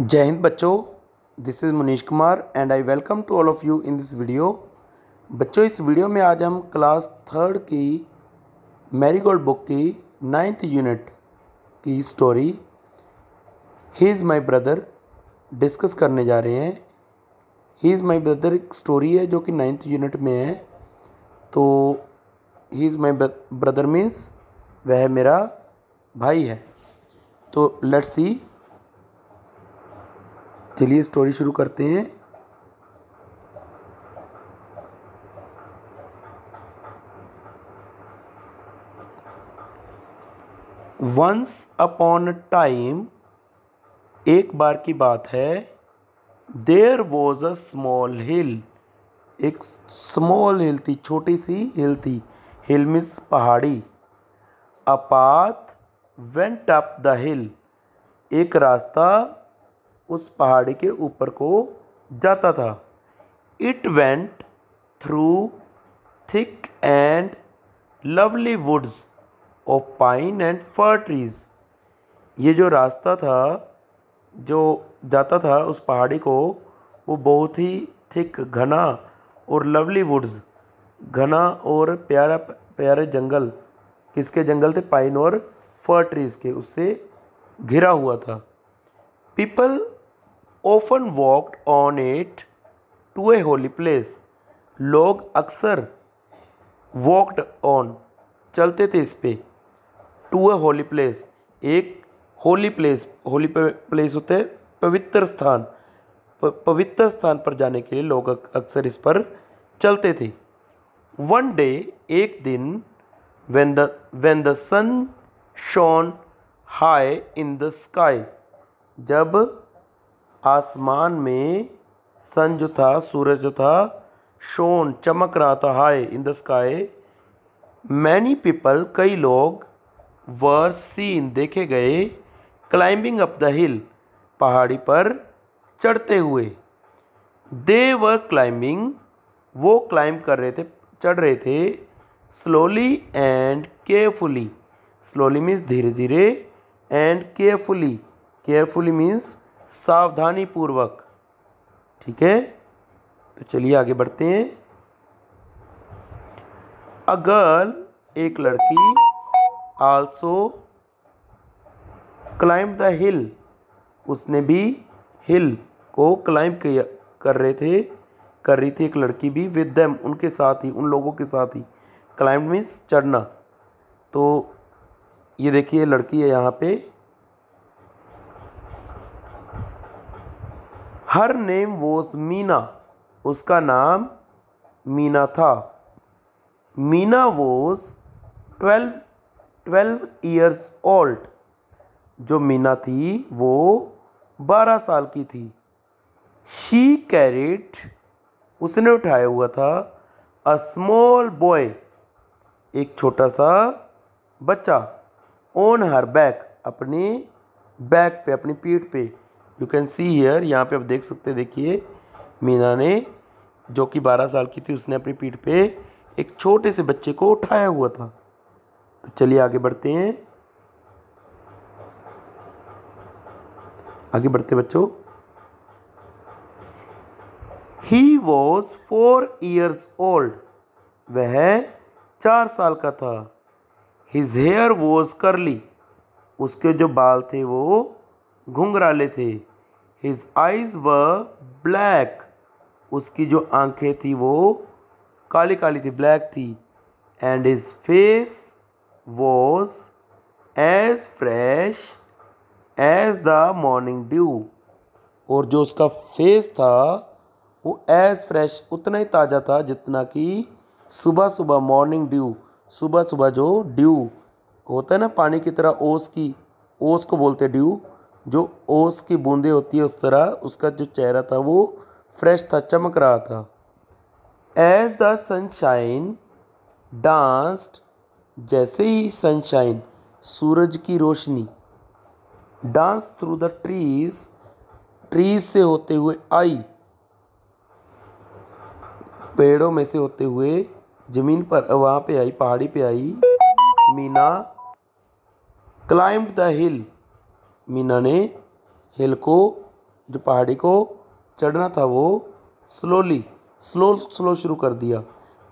जय हिंद बच्चों this is Munish Kumar and I welcome to all of you in this video बच्चों इस वीडियो में आज हम क्लास थर्ड की मैरीगोल्ड बुक की नाइन्थ यूनिट की story he is my brother discuss करने जा रहे हैं ही इज़ माई ब्रदर एक स्टोरी है जो कि नाइन्थ यूनिट में है तो he is my brother means वह मेरा भाई है तो लेट्स सी चलिए स्टोरी शुरू करते हैं वंस अपॉन टाइम एक बार की बात है देर वॉज अ स्मॉल हिल एक स्मॉल हिल थी छोटी सी हिल थी हिल मिस पहाड़ी अपात वेंट अप द हिल एक रास्ता उस पहाड़ी के ऊपर को जाता था it went through thick and lovely woods of pine and fir trees ये जो रास्ता था जो जाता था उस पहाड़ी को वो बहुत ही थिक घना और लवली वुड्स घना और प्यारा प्यारे जंगल किसके जंगल थे पाइन और फर ट्रीज़ के उससे घिरा हुआ था people often walked on it to a holy place लोग अक्सर वॉकड ऑन चलते थे इस पर टू ए होली प्लेस एक होली प्लेस होली प्लेस होते पवित्र स्थान पवित्र स्थान पर जाने के लिए लोग अक्सर इस पर चलते थे वन डे एक दिन when the when the sun shone high in the sky जब आसमान में सन जो था सूरज जो था शोन चमक रहा था high in the sky many people कई लोग वर सीन देखे गए क्लाइंबिंग अप द हिल पहाड़ी पर चढ़ते हुए दे वर क्लाइंबिंग वो क्लाइंब कर रहे थे चढ़ रहे थे slowly and carefully slowly means धीरे धीरे एंड केयरफुली केयरफुली मीन्स सावधानी पूर्वक ठीक है तो चलिए आगे बढ़ते हैं अगर एक लड़की आल्सो क्लाइंब द हिल उसने भी हिल को क्लाइंब किया कर रहे थे कर रही थी एक लड़की भी विद दैम उनके साथ ही उन लोगों के साथ ही क्लाइंब मीन्स चढ़ना तो ये देखिए लड़की है यहाँ पे हर नेम वोस मीना उसका नाम मीना था Meena was twelve twelve years old जो मीना थी वो बारह साल की थी शी कैरिट उसने उठाया हुआ था अ स्मॉल बॉय एक छोटा सा बच्चा ऑन हर बैक अपनी बैक पे अपनी पीठ पे यू कैन सी हेयर यहाँ पे आप देख सकते हैं देखिए मीना ने जो कि बारह साल की थी उसने अपनी पीठ पे एक छोटे से बच्चे को उठाया हुआ था तो चलिए आगे बढ़ते हैं आगे बढ़ते बच्चों he was four years old वह चार साल का था हिज हेयर वॉज करली उसके जो बाल थे वो घुंघराले थे हिज आइज़ व ब्लैक उसकी जो आंखें थी वो काली काली थी ब्लैक थी and his face was as fresh as the morning dew और जो उसका फेस था वो एज फ्रेश उतना ही ताज़ा था जितना कि सुबह सुबह मॉर्निंग ड्यू सुबह सुबह जो ड्यू होता है ना पानी की तरह ओस की ओस को बोलते ड्यू जो ओस की बूंदे होती है उस तरह उसका जो चेहरा था वो फ्रेश था चमक रहा था एज द सनशाइन डांस्ड जैसे ही सनशाइन सूरज की रोशनी dance through the trees trees से होते हुए आई पेड़ों में से होते हुए ज़मीन पर वहाँ पे आई पहाड़ी पे आई Meena climb the hill Meena ने हिल को जो पहाड़ी को चढ़ना था वो स्लोली स्लो स्लो शुरू कर दिया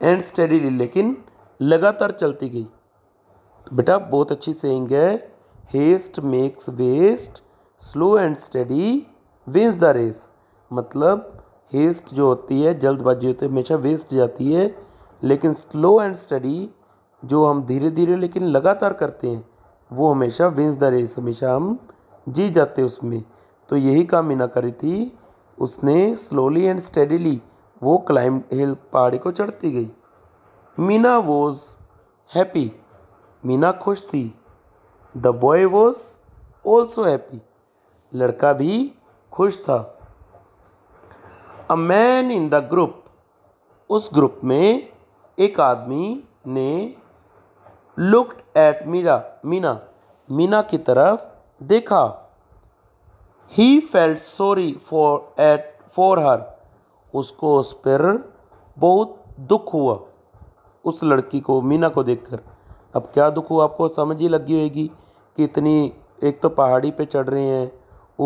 एंड स्टडीली लेकिन लगातार चलती गई तो बेटा बहुत अच्छी सेंग है haste makes waste slow and steady wins the race मतलब हेस्ट जो होती है जल्दबाजी होती है हमेशा वेस्ट जाती है लेकिन स्लो एंड स्टडी जो हम धीरे धीरे लेकिन लगातार करते हैं वो हमेशा विंस द रेस हमेशा हम जी जाते उसमें तो यही काम मीना करी थी उसने स्लोली एंड स्टेडीली वो क्लाइंब हिल पहाड़ी को चढ़ती गई मीना वॉज हैप्पी मीना खुश थी the boy was also happy लड़का भी खुश था a man in the group उस ग्रुप में एक आदमी ने लुक्ड एट मीरा मीना मीना की तरफ देखा he felt sorry for at for her उसको उस पर बहुत दुख हुआ उस लड़की को मीना को देखकर अब क्या दुख हुआ आपको समझ ही लगी होगी कि इतनी एक तो पहाड़ी पे चढ़ रही हैं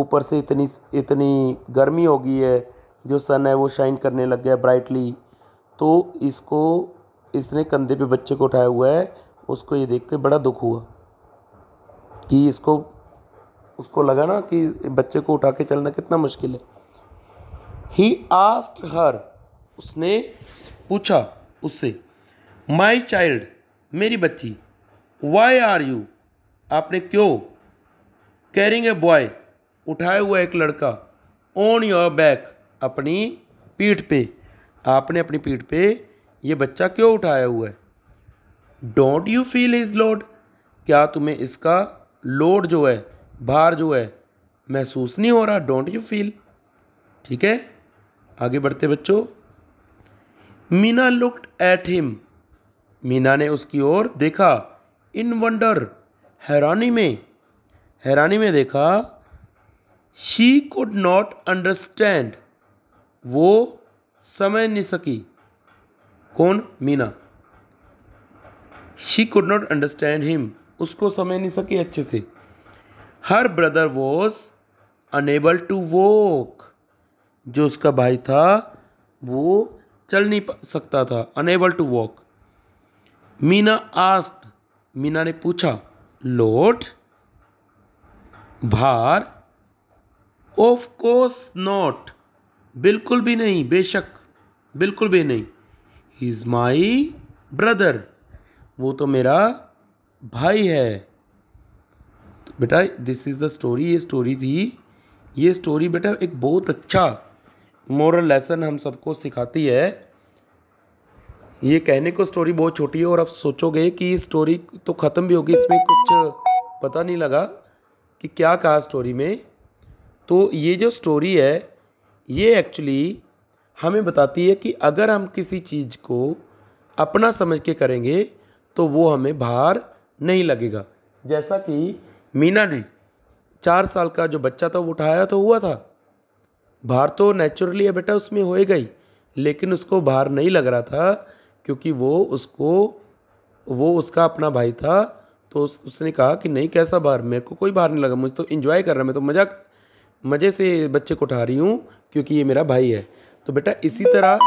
ऊपर से इतनी इतनी गर्मी हो गई है जो सन है वो शाइन करने लग गया ब्राइटली तो इसको इसने कंधे पे बच्चे को उठाया हुआ है उसको ये देख के बड़ा दुख हुआ कि इसको उसको लगा ना कि बच्चे को उठा के चलना कितना मुश्किल है ही आस्ट हर उसने पूछा उससे माई चाइल्ड मेरी बच्ची वाई आर यू आपने क्यों कैरिंग ए बॉय उठाया हुआ एक लड़का ऑन योर बैक अपनी पीठ पे आपने अपनी पीठ पे ये बच्चा क्यों उठाया हुआ है don't you feel is load क्या तुम्हें इसका लोड जो है बाहर जो है महसूस नहीं हो रहा डोंट यू फील ठीक है आगे बढ़ते बच्चों Meena looked at him Meena ने उसकी ओर देखा इन वंडर हैरानी में हैरानी में देखा शी कुड नॉट अंडरस्टैंड वो समझ नहीं सकी कौन Meena she could not understand him उसको समझ नहीं सकी अच्छे से her brother was unable to walk जो उसका भाई था वो चल नहीं सकता था unable to walk Meena asked Meena ने पूछा लोट भार ऑफ कोर्स नॉट बिल्कुल भी नहीं बेशक बिल्कुल भी नहीं ही इज़ माई ब्रदर वो तो मेरा भाई है बेटा दिस इज़ द स्टोरी ये स्टोरी थी ये स्टोरी बेटा एक बहुत अच्छा मॉरल लेसन हम सबको सिखाती है ये कहने को स्टोरी बहुत छोटी है और आप सोचोगे कि ये स्टोरी तो ख़त्म भी होगी इसमें कुछ पता नहीं लगा कि क्या कहा स्टोरी में तो ये जो स्टोरी है ये एक्चुअली हमें बताती है कि अगर हम किसी चीज़ को अपना समझ के करेंगे तो वो हमें भार नहीं लगेगा जैसा कि मीना ने चार साल का जो बच्चा था वो उठाया तो हुआ था बाहर तो नेचुरली बेटा उसमें हो गई लेकिन उसको बाहर नहीं लग रहा था क्योंकि वो उसको वो उसका अपना भाई था तो उस, उसने कहा कि नहीं कैसा बाहर मेरे को कोई बाहर नहीं लगा मुझे तो इन्जॉय कर रहा मैं तो मजाक मज़े से बच्चे को उठा रही हूँ क्योंकि ये मेरा भाई है तो बेटा इसी तरह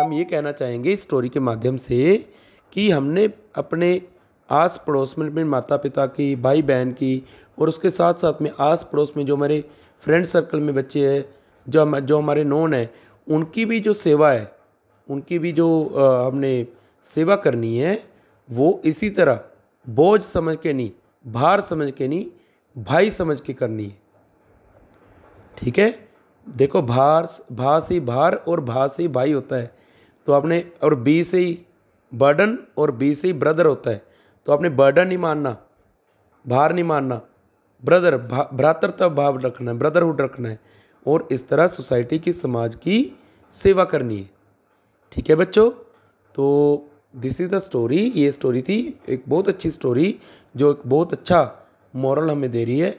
हम ये कहना चाहेंगे स्टोरी के माध्यम से कि हमने अपने आस पड़ोस में मेरे माता पिता की भाई बहन की और उसके साथ साथ में आस पड़ोस में जो हमारे फ्रेंड सर्कल में बच्चे हैं जो हम जो हमारे नॉन हैं उनकी भी जो सेवा है उनकी भी जो हमने सेवा करनी है वो इसी तरह बोझ समझ के नहीं भार समझ के नहीं भाई समझ के करनी है ठीक है देखो भार भा से ही भार और भा से ही भाई होता है तो आपने और बी से ही बर्डन और बी से ही ब्रदर होता है तो आपने बर्डन नहीं मानना भार नहीं मानना ब्रदर भा, भ्रातृत्व भाव रखना है ब्रदरहुड रखना है और इस तरह सोसाइटी की समाज की सेवा करनी है ठीक है बच्चों तो दिस इज़ द स्टोरी ये स्टोरी थी एक बहुत अच्छी स्टोरी जो एक बहुत अच्छा मॉरल हमें दे रही है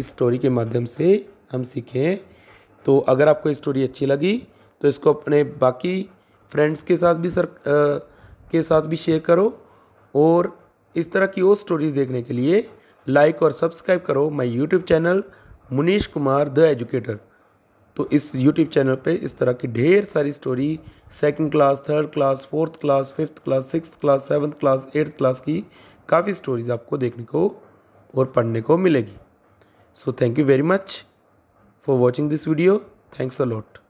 इस स्टोरी के माध्यम से हम सीखें तो अगर आपको स्टोरी अच्छी लगी तो इसको अपने बाकी फ्रेंड्स के साथ भी सर आ, के साथ भी शेयर करो और इस तरह की और स्टोरीज देखने के लिए लाइक और सब्सक्राइब करो my YouTube channel Munish Kumar the educator तो इस यूट्यूब चैनल पे इस तरह की ढेर सारी story second class third class fourth class fifth class six class seventh class eighth class की काफ़ी स्टोरीज आपको देखने को और पढ़ने को मिलेगी so thank you very much for watching this video thanks a lot